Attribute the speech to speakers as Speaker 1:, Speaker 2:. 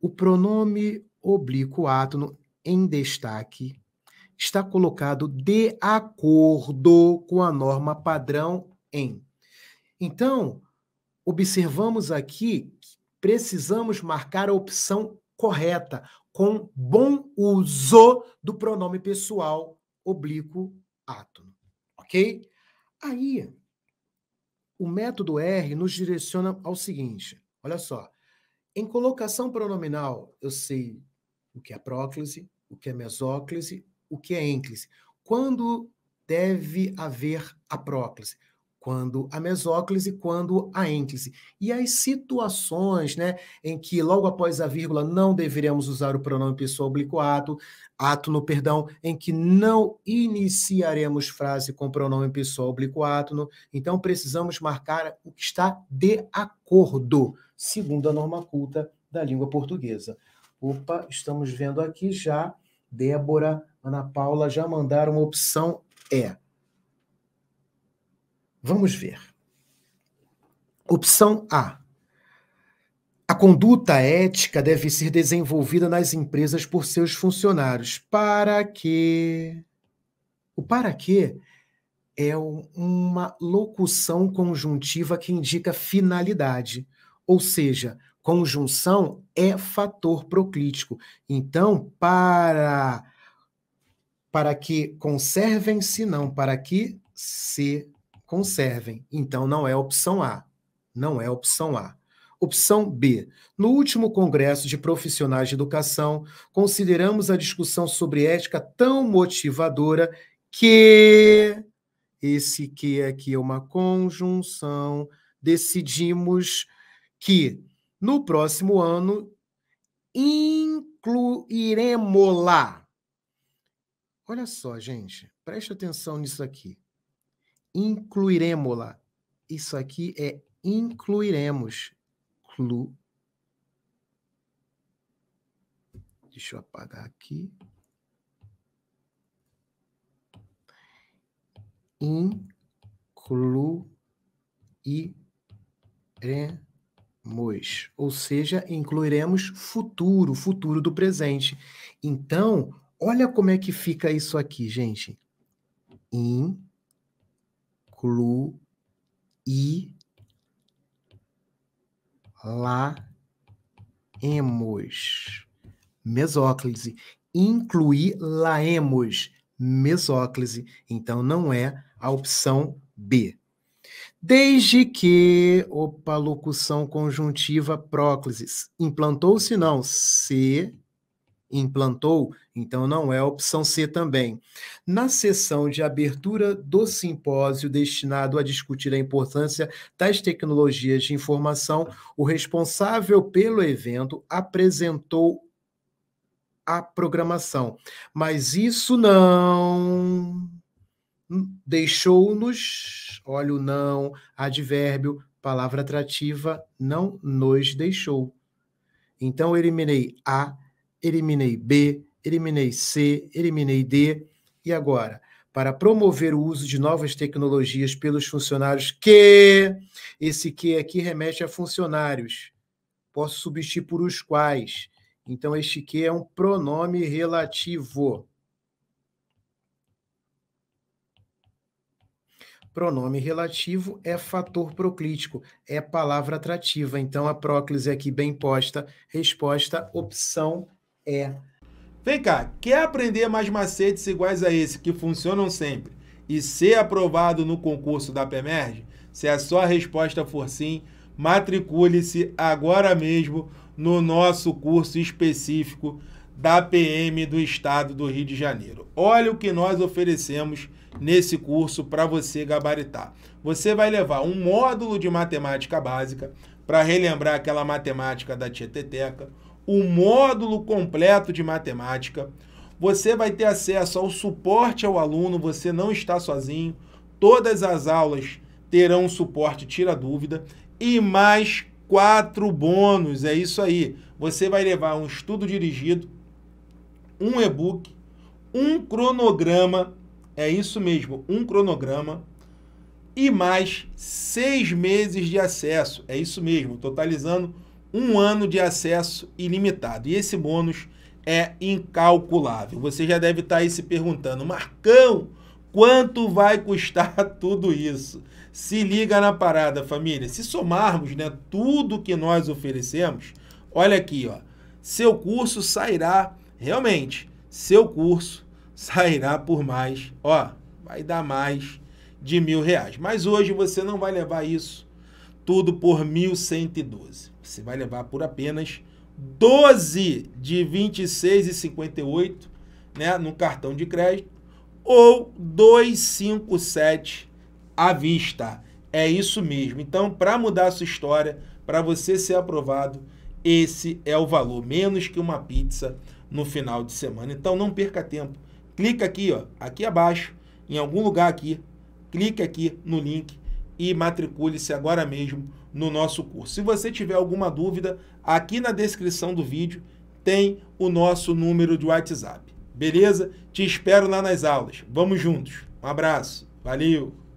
Speaker 1: O pronome oblíquo átono em destaque está colocado de acordo com a norma padrão em. Então, observamos aqui que precisamos marcar a opção correta, com bom uso do pronome pessoal oblíquo átono. Ok? Aí, o método R nos direciona ao seguinte: olha só. Em colocação pronominal, eu sei o que é próclise, o que é mesóclise, o que é ênclise. Quando deve haver a próclise? quando a mesóclise, quando a ênclise. E as situações né, em que, logo após a vírgula, não deveríamos usar o pronome pessoal oblíquo ato, ato no perdão, em que não iniciaremos frase com pronome pessoal oblíquo átono. Então, precisamos marcar o que está de acordo, segundo a norma culta da língua portuguesa. Opa, estamos vendo aqui já, Débora, Ana Paula já mandaram a opção E. Vamos ver. Opção A. A conduta ética deve ser desenvolvida nas empresas por seus funcionários. Para quê? O para quê é uma locução conjuntiva que indica finalidade, ou seja, conjunção é fator proclítico. Então, para para que conservem-se, não para que se conservem. Então não é opção A. Não é opção A. Opção B. No último congresso de profissionais de educação, consideramos a discussão sobre ética tão motivadora que esse que é aqui é uma conjunção, decidimos que no próximo ano incluiremos lá. Olha só, gente, preste atenção nisso aqui incluiremos-la. Isso aqui é incluiremos. Clu. Deixa eu apagar aqui. Incluiremos. Ou seja, incluiremos futuro, futuro do presente. Então, olha como é que fica isso aqui, gente clu laemos la emos mesóclise incluir laemos mesóclise então não é a opção B desde que opa locução conjuntiva próclises implantou-se não se implantou, então não é a opção C também. Na sessão de abertura do simpósio destinado a discutir a importância das tecnologias de informação, o responsável pelo evento apresentou a programação, mas isso não deixou-nos, olha o não, advérbio, palavra atrativa, não nos deixou. Então eu eliminei a eliminei B, eliminei C, eliminei D. E agora? Para promover o uso de novas tecnologias pelos funcionários que. Esse que aqui remete a funcionários. Posso substituir por os quais. Então, este que é um pronome relativo. Pronome relativo é fator proclítico, é palavra atrativa. Então, a próclise aqui bem posta, resposta,
Speaker 2: opção é. Vem cá, quer aprender mais macetes iguais a esse que funcionam sempre e ser aprovado no concurso da PEMERG? Se a sua resposta for sim, matricule-se agora mesmo no nosso curso específico da PM do Estado do Rio de Janeiro. Olha o que nós oferecemos nesse curso para você gabaritar. Você vai levar um módulo de matemática básica para relembrar aquela matemática da Tieteteca, o módulo completo de matemática. Você vai ter acesso ao suporte ao aluno, você não está sozinho. Todas as aulas terão suporte tira dúvida e mais quatro bônus. É isso aí. Você vai levar um estudo dirigido, um e-book, um cronograma, é isso mesmo, um cronograma e mais seis meses de acesso. É isso mesmo, totalizando um ano de acesso ilimitado. E esse bônus é incalculável. Você já deve estar aí se perguntando, Marcão, quanto vai custar tudo isso? Se liga na parada, família. Se somarmos né, tudo que nós oferecemos, olha aqui, ó, seu curso sairá, realmente, seu curso sairá por mais, ó, vai dar mais de mil reais. Mas hoje você não vai levar isso tudo por 1.112. Você vai levar por apenas 12 de 26,58 né, no cartão de crédito ou 257 à vista. É isso mesmo. Então, para mudar a sua história, para você ser aprovado, esse é o valor, menos que uma pizza no final de semana. Então, não perca tempo. Clica aqui, ó, aqui abaixo, em algum lugar aqui, clique aqui no link e matricule-se agora mesmo no nosso curso. Se você tiver alguma dúvida, aqui na descrição do vídeo tem o nosso número de WhatsApp. Beleza? Te espero lá nas aulas. Vamos juntos. Um abraço. Valeu!